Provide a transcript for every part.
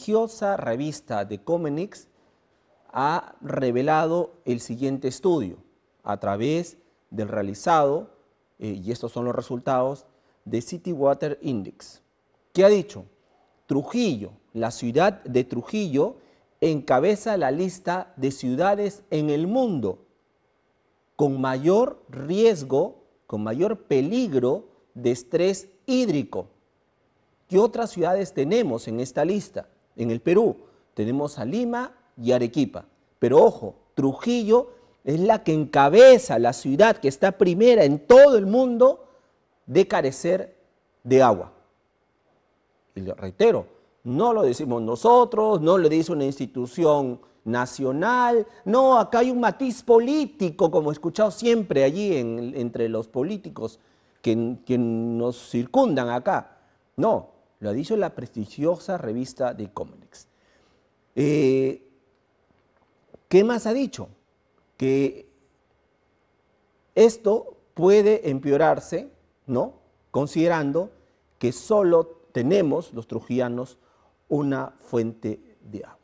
religiosa revista de Comenix ha revelado el siguiente estudio a través del realizado, eh, y estos son los resultados, de City Water Index, ¿Qué ha dicho, Trujillo, la ciudad de Trujillo, encabeza la lista de ciudades en el mundo con mayor riesgo, con mayor peligro de estrés hídrico. ¿Qué otras ciudades tenemos en esta lista? en el Perú. Tenemos a Lima y Arequipa. Pero ojo, Trujillo es la que encabeza la ciudad que está primera en todo el mundo de carecer de agua. Y lo reitero, no lo decimos nosotros, no lo dice una institución nacional, no, acá hay un matiz político, como he escuchado siempre allí entre los políticos que, que nos circundan acá. No, lo ha dicho la prestigiosa revista de Comex. Eh, ¿Qué más ha dicho? Que esto puede empeorarse, ¿no? Considerando que solo tenemos los trujillanos una fuente de agua.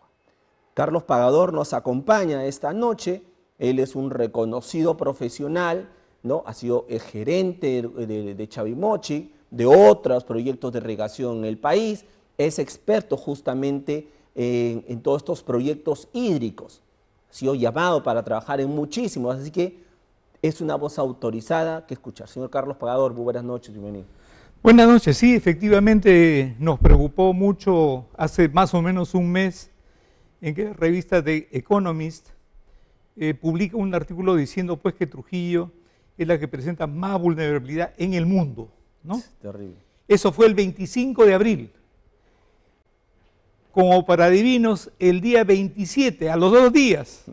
Carlos Pagador nos acompaña esta noche. Él es un reconocido profesional, ¿no? Ha sido el gerente de Chavimochi, de otros proyectos de regación en el país, es experto justamente en, todos estos proyectos hídricos. Ha sido llamado para trabajar en muchísimos, así que es una voz autorizada que escuchar. Señor Carlos Pagador, buenas noches, bienvenido. Buenas noches, sí, efectivamente nos preocupó mucho hace más o menos un mes en que la revista The Economist eh, publica un artículo diciendo pues que Trujillo es la que presenta más vulnerabilidad en el mundo. Eso fue el 25 de abril. Como para divinos, el día 27, a los dos días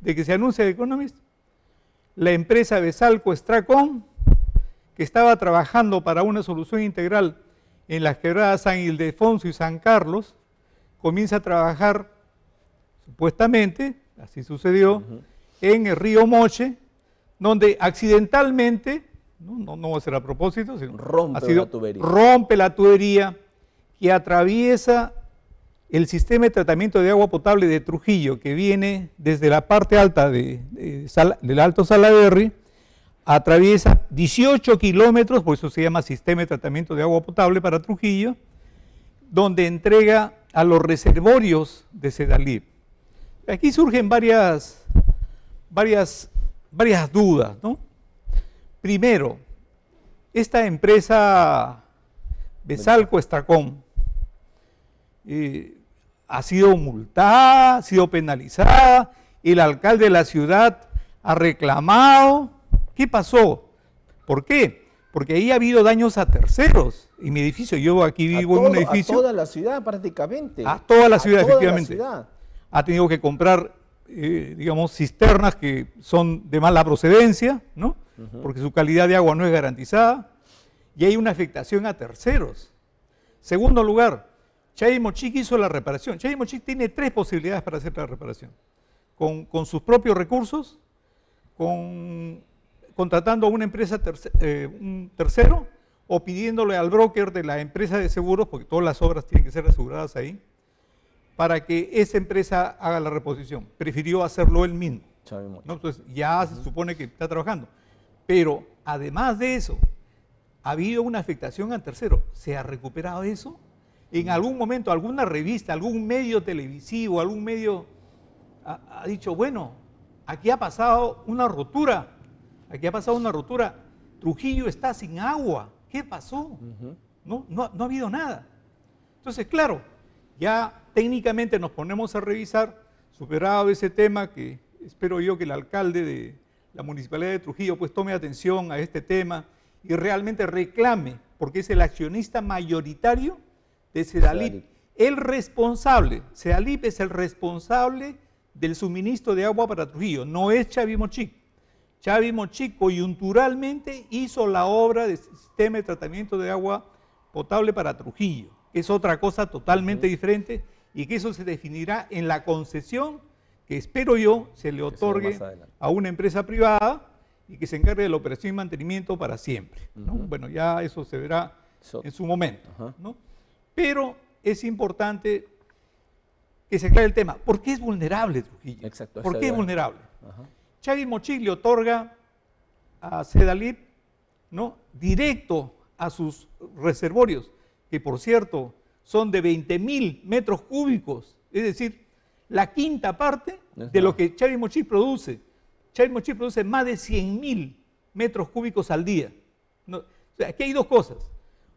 de que se anuncia The Economist, la empresa Besalco Estracón, que estaba trabajando para una solución integral en las quebradas San Ildefonso y San Carlos, comienza a trabajar supuestamente, así sucedió, en el río Moche, donde accidentalmente no, no, va a ser a propósito, sino rompe ha sido, la Rompe la tubería que atraviesa el sistema de tratamiento de agua potable de Trujillo, que viene desde la parte alta del Alto Salaverry, atraviesa 18 kilómetros, por eso se llama sistema de tratamiento de agua potable para Trujillo, donde entrega a los reservorios de Sedalib. Aquí surgen varias, varias, varias dudas, ¿no? Primero, esta empresa Besalco Estacón eh, ha sido multada, ha sido penalizada, el alcalde de la ciudad ha reclamado. ¿Qué pasó? ¿Por qué? Porque ahí ha habido daños a terceros. En mi edificio, yo aquí vivo en un edificio. A toda la ciudad prácticamente. A toda la ciudad, a efectivamente. Ha tenido que comprar, eh, digamos, cisternas que son de mala procedencia, ¿no? porque su calidad de agua no es garantizada y hay una afectación a terceros. Segundo lugar, Chay hizo la reparación. Chay tiene tres posibilidades para hacer la reparación. Con, sus propios recursos, con, contratando a una empresa, eh, un tercero, o pidiéndole al broker de la empresa de seguros, porque todas las obras tienen que ser aseguradas ahí, para que esa empresa haga la reposición. Prefirió hacerlo él mismo. Entonces ya se supone que está trabajando. Pero además de eso, ha habido una afectación al tercero. ¿Se ha recuperado eso? En mm. algún momento, alguna revista, algún medio televisivo, algún medio ha, dicho, bueno, aquí ha pasado una rotura, aquí ha pasado una rotura, Trujillo está sin agua, ¿qué pasó? no, no ha habido nada. Entonces, claro, ya técnicamente nos ponemos a revisar, superado ese tema que espero yo que el alcalde de, la Municipalidad de Trujillo pues tome atención a este tema y realmente reclame, porque es el accionista mayoritario de Cedalip. El responsable, Sedalip es el responsable del suministro de agua para Trujillo, no es Chavi Mochic. Chavi Mochic coyunturalmente hizo la obra de sistema de tratamiento de agua potable para Trujillo, que es otra cosa totalmente diferente y que eso se definirá en la concesión que espero yo se le otorgue a una empresa privada y que se encargue de la operación y mantenimiento para siempre. Bueno, ya eso se verá en su momento. Pero es importante que se aclare el tema. ¿Por qué es vulnerable Trujillo? Exacto, ¿Por qué es vulnerable? Uh Mochil le otorga a Cedalip ¿no? directo a sus reservorios, que por cierto son de 20.000 mil metros cúbicos, es decir, la quinta parte de lo que mochi produce. Mochi produce más de 100.000 metros cúbicos al día. aquí hay dos cosas.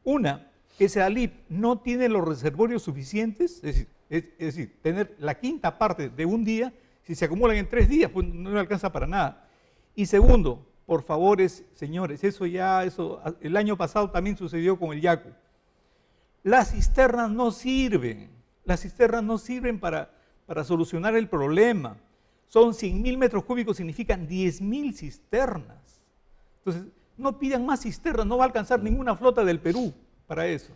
Una, que Seadlib no tiene los reservorios suficientes, es decir, tener la quinta parte de un día, si se acumulan en tres días, pues no le alcanza para nada. Y segundo, por favor, señores, eso ya, eso, el año pasado también sucedió con el Yacu. Las cisternas no sirven, las cisternas no sirven para, para solucionar el problema. Son 100.000 metros cúbicos, significan 10.000 cisternas. Entonces, no pidan más cisternas, no va a alcanzar ninguna flota del Perú para eso.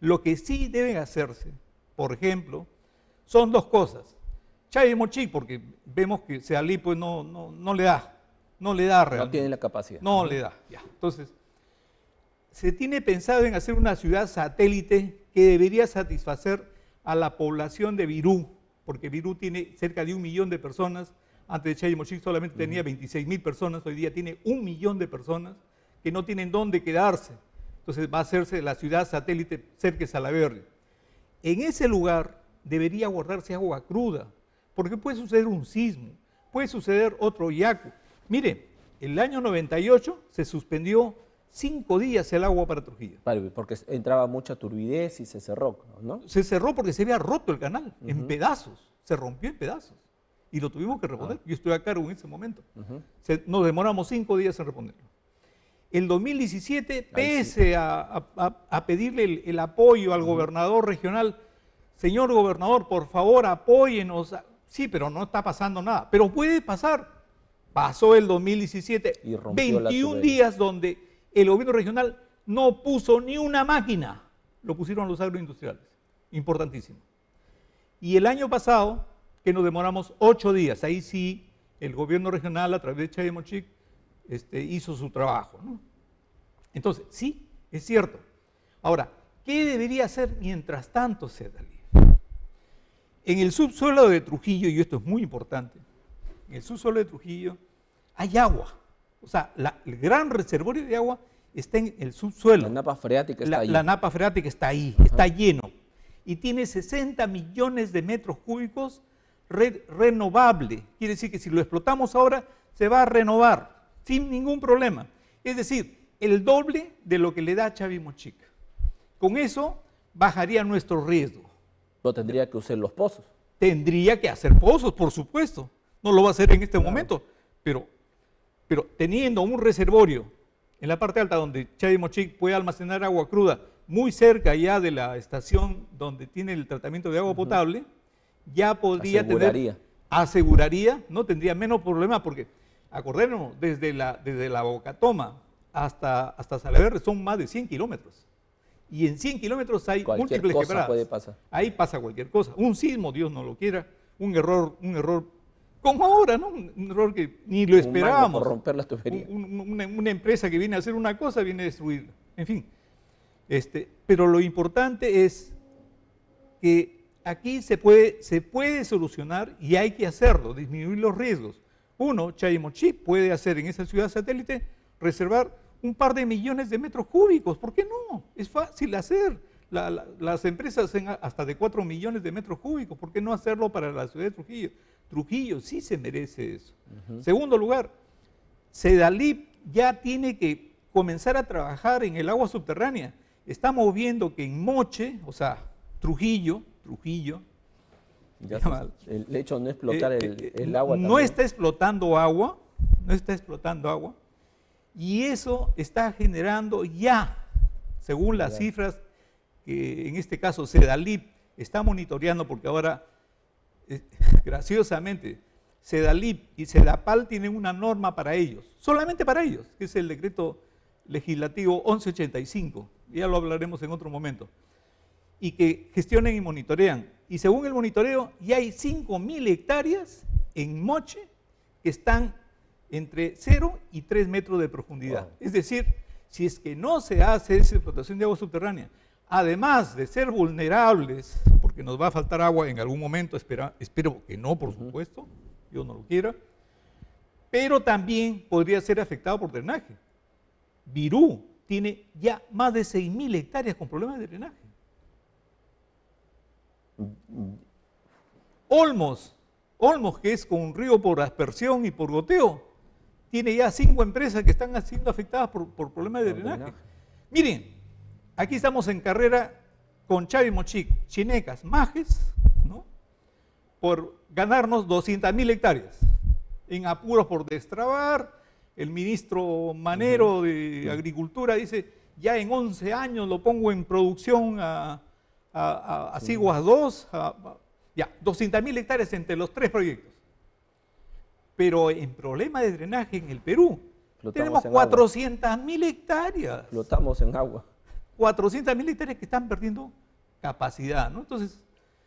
Lo que sí deben hacerse, por ejemplo, son dos cosas. Chávez Mochi, porque vemos que Sealí no, no, no le da, no le da realmente. No tiene la capacidad. No le da, ya. Entonces, se tiene pensado en hacer una ciudad satélite que debería satisfacer a la población de Virú, porque Virú tiene cerca de un millón de personas, antes de Chayamochic solamente tenía 26 mil personas, hoy día tiene un millón de personas que no tienen dónde quedarse. Entonces va a hacerse la ciudad satélite cerca de Salaverde. En ese lugar debería guardarse agua cruda, porque puede suceder un sismo, puede suceder otro yaco. Mire, el año 98 se suspendió cinco días el agua para Trujillo. Vale, pues, porque entraba mucha turbidez y se cerró, ¿no? Se cerró porque se había roto el canal en pedazos, se rompió en pedazos. Y lo tuvimos que responder. Ah. Yo estoy a cargo en ese momento. nos demoramos cinco días en responderlo. El 2017, pese a, pedirle el, apoyo al gobernador regional, señor gobernador, por favor, apóyenos. Sí, pero no está pasando nada. Pero puede pasar. Pasó el 2017, y 21 días donde el gobierno regional no puso ni una máquina, lo pusieron los agroindustriales. Importantísimo. Y el año pasado, que nos demoramos ocho días, ahí sí el gobierno regional a través de Chayemochic este, hizo su trabajo. Entonces, sí, es cierto. Ahora, ¿qué debería hacer mientras tanto Cedalí? En el subsuelo de Trujillo, y esto es muy importante, en el subsuelo de Trujillo hay agua o sea, el gran reservorio de agua está en el subsuelo. La napa freática está ahí. La napa freática está ahí, está lleno. Y tiene 60 millones de metros cúbicos renovable. Quiere decir que si lo explotamos ahora, se va a renovar sin ningún problema. Es decir, el doble de lo que le da Mochica. Con eso bajaría nuestro riesgo. No tendría que usar los pozos. Tendría que hacer pozos, por supuesto. No lo va a hacer en este momento, pero pero teniendo un reservorio en la parte alta donde Mochic puede almacenar agua cruda, muy cerca ya de la estación donde tiene el tratamiento de agua potable, ya podría tener... Aseguraría. no tendría menos problema porque, acordémonos, desde la, desde la Bocatoma hasta, hasta Salaverre son más de 100 kilómetros. Y en 100 kilómetros hay múltiples quebradas. Puede pasar. Ahí pasa cualquier cosa. Un sismo, Dios no lo quiera, un error, un error como ahora, ¿no? Un error que ni lo esperábamos. Por romper la una, empresa que viene a hacer una cosa viene a destruirla. En fin. Este, pero lo importante es que aquí se puede, se puede solucionar y hay que hacerlo, disminuir los riesgos. Uno, Chaimochi puede hacer en esa ciudad satélite reservar un par de millones de metros cúbicos. ¿Por qué no? Es fácil hacer. las empresas hacen hasta de 4 millones de metros cúbicos. ¿Por qué no hacerlo para la ciudad de Trujillo? Trujillo sí se merece eso. Segundo lugar, Sedalip ya tiene que comenzar a trabajar en el agua subterránea. Estamos viendo que en Moche, o sea, Trujillo, Trujillo, el hecho de no explotar eh, eh, el, agua. No está explotando agua, no está explotando agua, y eso está generando ya, según las cifras que en este caso Sedalip está monitoreando, porque ahora eh, graciosamente, Sedalip y Sedapal tienen una norma para ellos, solamente para ellos, que es el decreto legislativo 1185, ya lo hablaremos en otro momento, y que gestionen y monitorean. Y según el monitoreo, ya hay 5.000 hectáreas en Moche que están entre 0 y 3 metros de profundidad. Es decir, si es que no se hace esa explotación de agua subterránea, además de ser vulnerables nos va a faltar agua en algún momento, espera, espero que no, por supuesto, yo no lo quiera, pero también podría ser afectado por drenaje. Virú tiene ya más de 6.000 hectáreas con problemas de drenaje. Olmos, Olmos que es con un río por aspersión y por goteo, tiene ya cinco empresas que están siendo afectadas por, problemas de drenaje. Miren, aquí estamos en carrera con Chávez Mochic, Chinecas, Majes, por ganarnos 200.000 hectáreas en apuros por destrabar. El ministro Manero de Agricultura dice, ya en 11 años lo pongo en producción a, Ciguas 2, ya, 200.000 hectáreas entre los tres proyectos. Pero en problema de drenaje en el Perú, Flotamos tenemos 400.000 hectáreas. Flotamos en agua. 400 mil que están perdiendo capacidad. ¿no? Entonces,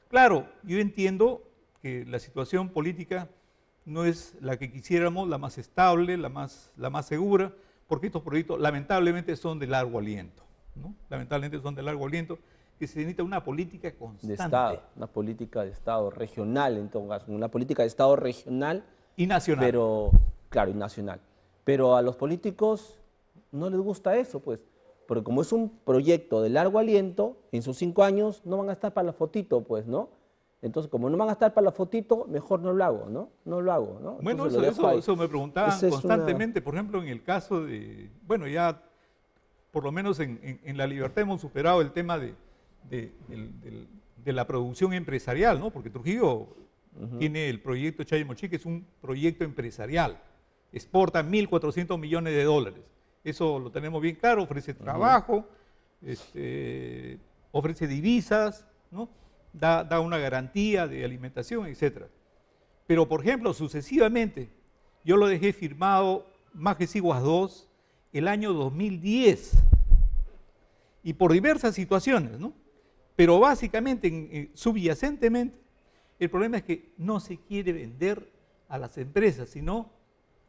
claro, yo entiendo que la situación política no es la que quisiéramos, la más estable, la más, la más segura, porque estos proyectos lamentablemente son de largo aliento. ¿no? Lamentablemente son de largo aliento, que se necesita una política constante. De Estado, una política de Estado regional, entonces, una política de Estado regional. Y nacional. Pero, claro, y nacional. Pero a los políticos no les gusta eso, pues porque como es un proyecto de largo aliento, en sus cinco años no van a estar para la fotito, pues, ¿no? Entonces, como no van a estar para la fotito, mejor no lo hago, ¿no? No lo hago, ¿no? Bueno, eso, me preguntaban constantemente, por ejemplo, en el caso de, bueno, ya por lo menos en, La Libertad hemos superado el tema de, la producción empresarial, ¿no? Porque Trujillo tiene el proyecto Chayamochí, que es un proyecto empresarial, exporta 1.400 millones de dólares eso lo tenemos bien claro, ofrece trabajo, este, ofrece divisas, da, una garantía de alimentación, etc. Pero, por ejemplo, sucesivamente, yo lo dejé firmado más que Siguas dos, el año 2010 y por diversas situaciones, ¿no? Pero básicamente, subyacentemente, el problema es que no se quiere vender a las empresas, sino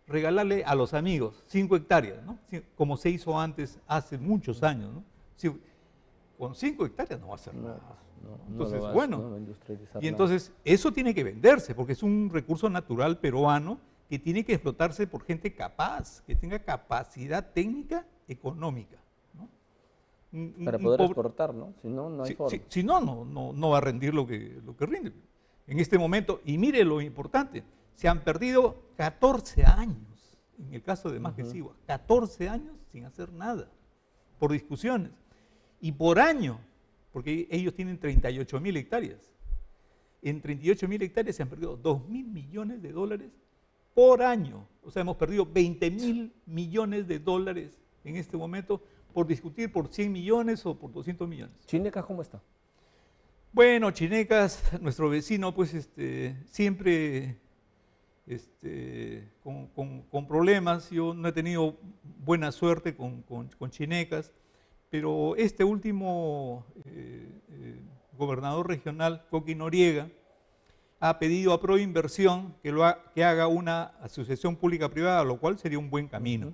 regalarle a los amigos 5 hectáreas, ¿no? como se hizo antes, hace muchos años. ¿no? con 5 hectáreas no va a ser nada. entonces, bueno, y entonces eso tiene que venderse, porque es un recurso natural peruano que tiene que explotarse por gente capaz, que tenga capacidad técnica económica. ¿no? Para poder exportar, ¿no? Si no, no hay Si, no, va a rendir lo que, lo que rinde en este momento. Y mire lo importante, se han perdido 14 años, en el caso de Majesiva, 14 años sin hacer nada, por discusiones. Y por año, porque ellos tienen 38 mil hectáreas, en 38 mil hectáreas se han perdido 2 mil millones de dólares por año. O sea, hemos perdido 20 mil millones de dólares en este momento por discutir por 100 millones o por 200 millones. ¿Chinecas cómo está? Bueno, Chinecas, nuestro vecino, pues este, siempre este, con, problemas, yo no he tenido buena suerte con, chinecas, pero este último eh, eh, gobernador regional, Coqui Noriega, ha pedido a Proinversión que, lo que haga una asociación pública-privada, lo cual sería un buen camino.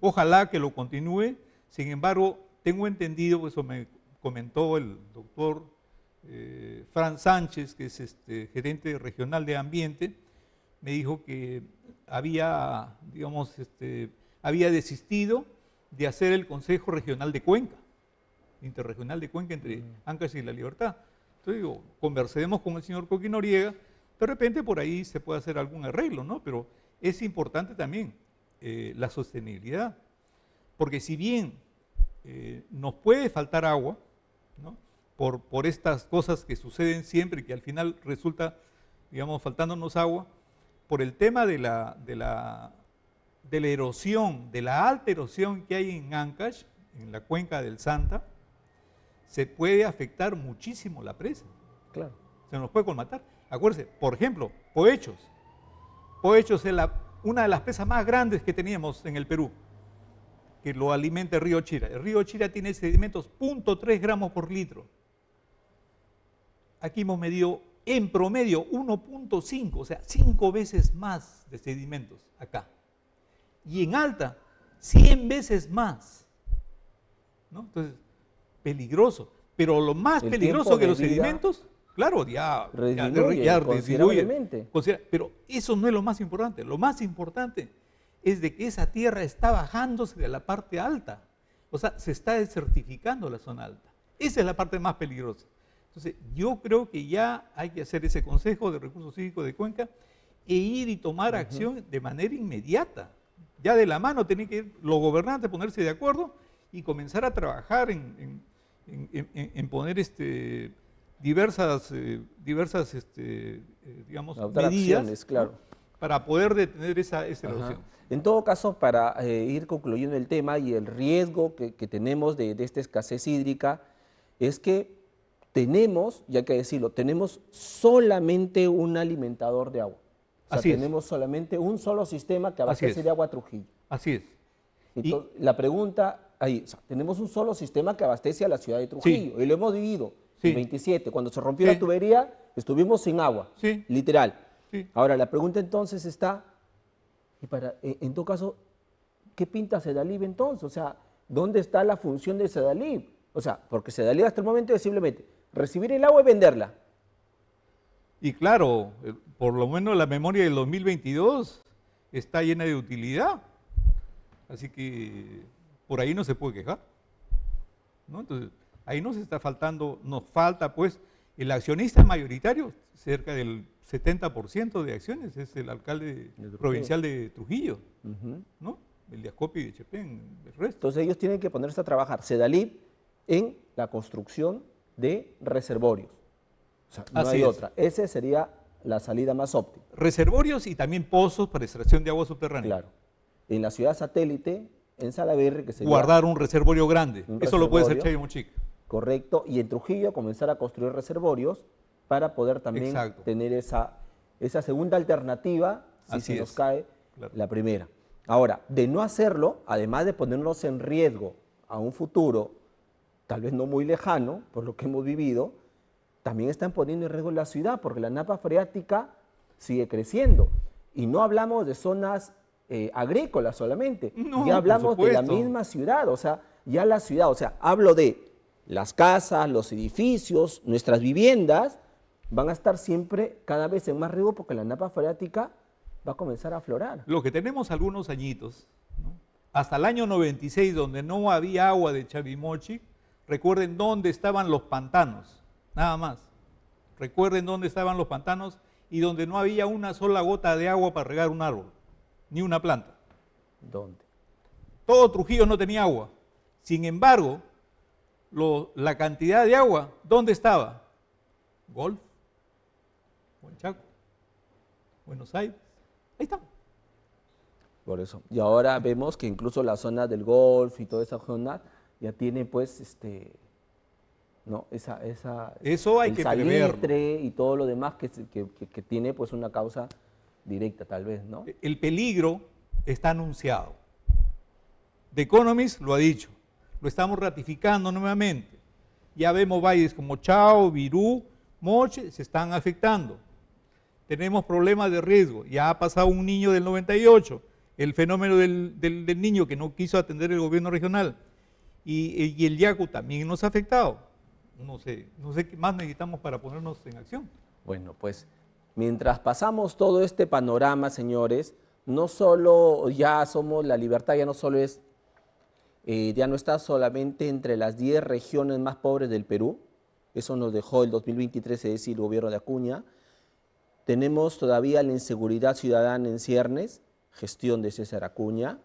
Ojalá que lo continúe, sin embargo, tengo entendido, pues, eso me comentó el doctor eh, Fran Sánchez, que es este, gerente regional de ambiente, me dijo que había, digamos, este, había desistido de hacer el Consejo Regional de Cuenca, interregional de Cuenca entre mm. Ancash y La Libertad. Entonces digo, conversemos con el señor Coqui Noriega, de repente por ahí se puede hacer algún arreglo, ¿no? Pero es importante también eh, la sostenibilidad, porque si bien eh, nos puede faltar agua, ¿no? Por, por estas cosas que suceden siempre que al final resulta, digamos, faltándonos agua, por el tema de la, de la, de la erosión, de la alta erosión que hay en Ancash, en la cuenca del Santa, se puede afectar muchísimo la presa. Claro. Se nos puede colmatar. Acuérdense, por ejemplo, Poechos. Poechos es la, una de las presas más grandes que teníamos en el Perú, que lo alimenta el río Chira. El río Chira tiene sedimentos 0.3 gramos por litro. Aquí hemos medido en promedio 1.5, o sea, 5 veces más de sedimentos acá. Y en alta, 100 veces más. Entonces, peligroso. Pero lo más peligroso que los sedimentos, claro, ya, disminuye, pero eso no es lo más importante. Lo más importante es de que esa tierra está bajándose de la parte alta. O sea, se está desertificando la zona alta. Esa es la parte más peligrosa. Entonces, yo creo que ya hay que hacer ese Consejo de Recursos Hídricos de Cuenca e ir y tomar acción de manera inmediata. Ya de la mano tiene que ir los gobernantes, ponerse de acuerdo y comenzar a trabajar en, poner este, diversas, eh, diversas este, eh, digamos, medidas claro. para poder detener esa, esa erosión. En todo caso, para eh, ir concluyendo el tema y el riesgo que, tenemos de esta escasez hídrica, es que tenemos, ya que decirlo, tenemos solamente un alimentador de agua. O sea, tenemos solamente un solo sistema que abastece de agua Trujillo. Así es. Entonces, La pregunta ahí, o sea, tenemos un solo sistema que abastece a la ciudad de Trujillo y lo hemos vivido, en 27. Cuando se rompió la tubería, estuvimos sin agua, literal. Ahora, la pregunta entonces está, y para, eh, en todo caso, ¿qué pinta Sedalib entonces? O sea, ¿dónde está la función de Sedalib? O sea, porque Sedalib hasta el momento es simplemente recibir el agua y venderla. Y claro, eh, por lo menos la memoria del 2022 está llena de utilidad. Así que por ahí no se puede quejar. ¿no? Entonces, ahí nos está faltando, nos falta pues el accionista mayoritario, cerca del 70% de acciones, es el alcalde provincial de Trujillo, ¿no? El de y de Chepén, el resto. Entonces ellos tienen que ponerse a trabajar, Sedalib, en la construcción de reservorios. O sea, no hay otra. Esa sería la salida más óptima. Reservorios y también pozos para extracción de agua subterránea. Claro. En la ciudad satélite, en Salaverre, que sería... Guardar un reservorio grande. Eso lo puede hacer Chayamuchic. Correcto. Y en Trujillo comenzar a construir reservorios para poder también tener esa, esa segunda alternativa si se nos cae la primera. Ahora, de no hacerlo, además de ponernos en riesgo a un futuro tal vez no muy lejano, por lo que hemos vivido, también están poniendo en riesgo la ciudad, porque la napa freática sigue creciendo. Y no hablamos de zonas eh, agrícolas solamente, no, ya hablamos de la misma ciudad, o sea, ya la ciudad, o sea, hablo de las casas, los edificios, nuestras viviendas, van a estar siempre cada vez en más riesgo porque la napa freática va a comenzar a aflorar. Lo que tenemos algunos añitos, hasta el año 96, donde no había agua de Chavimochi, Recuerden dónde estaban los pantanos, nada más. Recuerden dónde estaban los pantanos y donde no había una sola gota de agua para regar un árbol, ni una planta. ¿Dónde? Todo Trujillo no tenía agua. Sin embargo, la cantidad de agua, ¿dónde estaba? Golf, Huanchaco, Buenos Aires. Ahí está. Por eso. Y ahora vemos que incluso las zona del Golf y toda esa zona ya tiene pues este no esa esa eso hay el que salitre y todo lo demás que, tiene pues una causa directa tal vez no e, el peligro está anunciado The Economist lo ha dicho lo estamos ratificando nuevamente ya vemos valles como Chao Virú Moche se están afectando tenemos problemas de riesgo ya ha pasado un niño del 98 el fenómeno del niño que no quiso atender el gobierno regional y, el IACU también nos ha afectado. No sé, no sé qué más necesitamos para ponernos en acción. Bueno, pues mientras pasamos todo este panorama, señores, no solo ya somos, la libertad ya no solo es, eh, ya no está solamente entre las 10 regiones más pobres del Perú, eso nos dejó el 2023, es decir, el gobierno de Acuña. Tenemos todavía la inseguridad ciudadana en ciernes, gestión de César Acuña.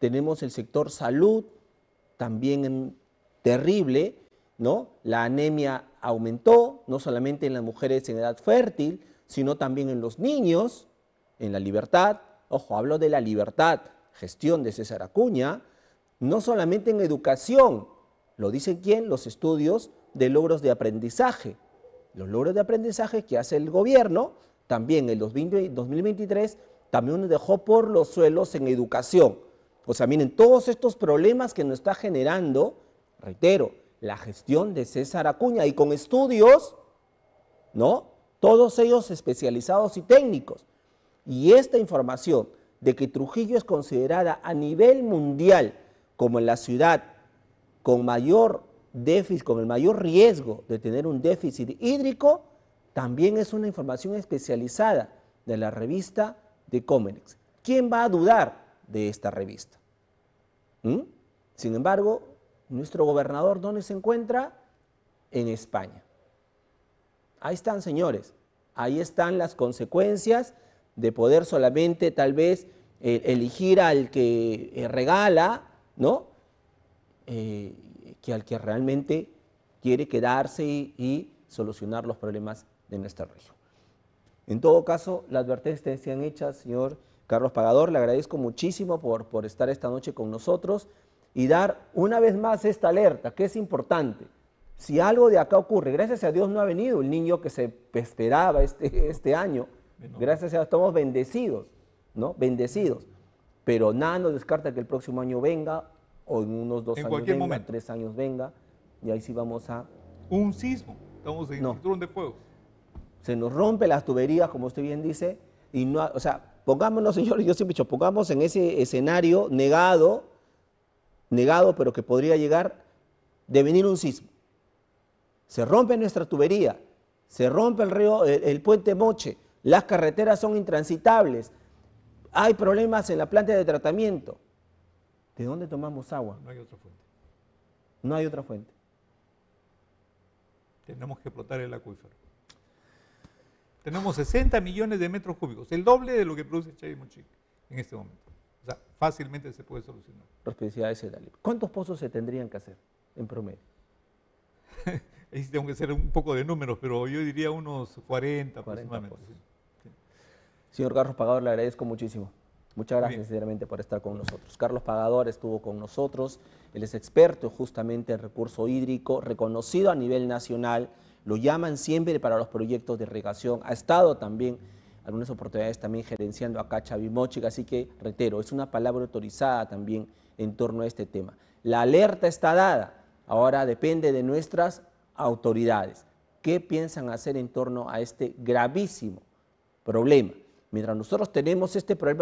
Tenemos el sector salud, también terrible, ¿no? La anemia aumentó, no solamente en las mujeres en edad fértil, sino también en los niños, en la libertad, ojo, hablo de la libertad, gestión de César Acuña, no solamente en educación, lo dicen quién, los estudios de logros de aprendizaje, los logros de aprendizaje que hace el gobierno, también en el 2023, también nos dejó por los suelos en educación. O sea, miren, todos estos problemas que nos está generando, reitero, la gestión de César Acuña y con estudios, ¿no? Todos ellos especializados y técnicos. Y esta información de que Trujillo es considerada a nivel mundial como la ciudad con mayor déficit, con el mayor riesgo de tener un déficit hídrico, también es una información especializada de la revista de Comenex. ¿Quién va a dudar? de esta revista. ¿Mm? Sin embargo, nuestro gobernador, ¿dónde se encuentra? En España. Ahí están, señores. Ahí están las consecuencias de poder solamente tal vez e-, elegir al que eh, regala, ¿no? Eh, que al que realmente quiere quedarse y, solucionar los problemas de nuestra región. En todo caso, las advertencias han hechas, señor Carlos Pagador, le agradezco muchísimo por, por estar esta noche con nosotros y dar una vez más esta alerta, que es importante. Si algo de acá ocurre, gracias a Dios no ha venido el niño que se esperaba este, este año, gracias a Dios estamos bendecidos, ¿no? Bendecidos. Pero nada nos descarta que el próximo año venga, o en unos dos en años tres años venga, y ahí sí vamos a... Un sismo, estamos en un de fuego. Se nos rompe las tuberías, como usted bien dice, y no, o sea, Pongámonos, señores, yo siempre he dicho, pongamos en ese escenario negado, negado, pero que podría llegar de venir un sismo. Se rompe nuestra tubería, se rompe el río, el puente Moche, las carreteras son intransitables, hay problemas en la planta de tratamiento. ¿De dónde tomamos agua? No hay otra fuente. No hay otra fuente. Tenemos que explotar el acuífero. Tenemos 60 millones de metros cúbicos, el doble de lo que produce Chayamuchik en este momento. O sea, fácilmente se puede solucionar. Prospectividad de dali, ¿Cuántos pozos se tendrían que hacer en promedio? Ahí tengo que ser un poco de números, pero yo diría unos 40, aproximadamente. Señor Carlos Pagador, le agradezco muchísimo. Muchas gracias sinceramente por estar con nosotros. Carlos Pagador estuvo con nosotros, él es experto justamente en recurso hídrico, reconocido a nivel nacional lo llaman siempre para los proyectos de irrigación. Ha estado también algunas oportunidades también gerenciando acá Chavimochic, así que reitero, es una palabra autorizada también en torno a este tema. La alerta está dada, ahora depende de nuestras autoridades. ¿Qué piensan hacer en torno a este gravísimo problema? Mientras nosotros tenemos este problema,